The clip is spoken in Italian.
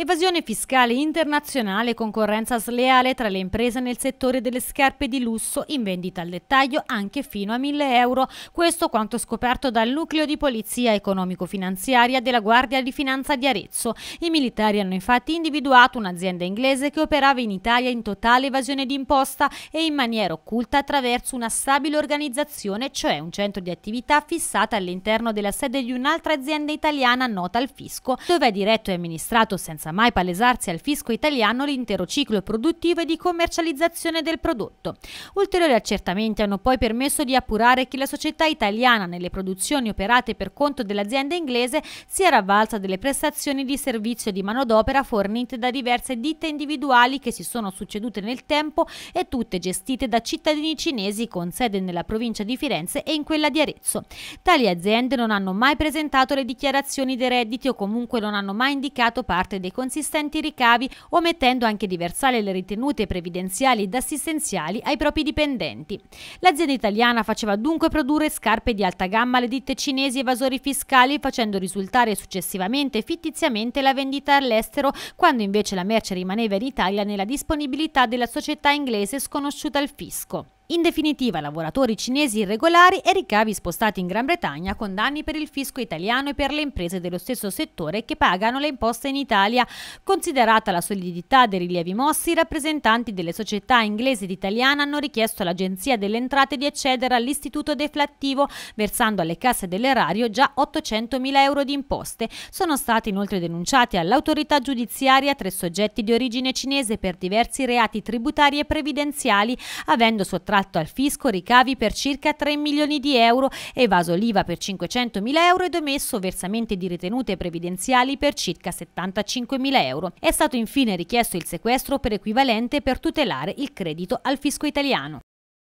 Evasione fiscale internazionale e concorrenza sleale tra le imprese nel settore delle scarpe di lusso in vendita al dettaglio anche fino a 1000 euro. Questo quanto scoperto dal nucleo di polizia economico-finanziaria della Guardia di Finanza di Arezzo. I militari hanno infatti individuato un'azienda inglese che operava in Italia in totale evasione d'imposta e in maniera occulta attraverso una stabile organizzazione, cioè un centro di attività fissata all'interno della sede di un'altra azienda italiana nota al fisco, dove è diretto e amministrato senza senza mai palesarsi al fisco italiano l'intero ciclo produttivo e di commercializzazione del prodotto. Ulteriori accertamenti hanno poi permesso di appurare che la società italiana nelle produzioni operate per conto dell'azienda inglese si era avvalsa delle prestazioni di servizio di manodopera fornite da diverse ditte individuali che si sono succedute nel tempo e tutte gestite da cittadini cinesi con sede nella provincia di Firenze e in quella di Arezzo. Tali aziende non hanno mai presentato le dichiarazioni dei redditi o comunque non hanno mai indicato parte dei consistenti ricavi omettendo anche di versare le ritenute previdenziali ed assistenziali ai propri dipendenti. L'azienda italiana faceva dunque produrre scarpe di alta gamma alle ditte cinesi evasori fiscali facendo risultare successivamente fittiziamente la vendita all'estero quando invece la merce rimaneva in Italia nella disponibilità della società inglese sconosciuta al fisco. In definitiva, lavoratori cinesi irregolari e ricavi spostati in Gran Bretagna con danni per il fisco italiano e per le imprese dello stesso settore che pagano le imposte in Italia. Considerata la solidità dei rilievi mossi, i rappresentanti delle società inglesi ed italiane hanno richiesto all'Agenzia delle Entrate di accedere all'istituto deflattivo, versando alle casse dell'erario già 800.000 euro di imposte. Sono stati inoltre denunciati all'autorità giudiziaria tre soggetti di origine cinese per diversi reati tributari e previdenziali, avendo sottratto sottratto al fisco ricavi per circa 3 milioni di euro, evaso l'IVA per 500 mila euro ed omesso versamenti di ritenute previdenziali per circa 75 mila euro. È stato infine richiesto il sequestro per equivalente per tutelare il credito al fisco italiano.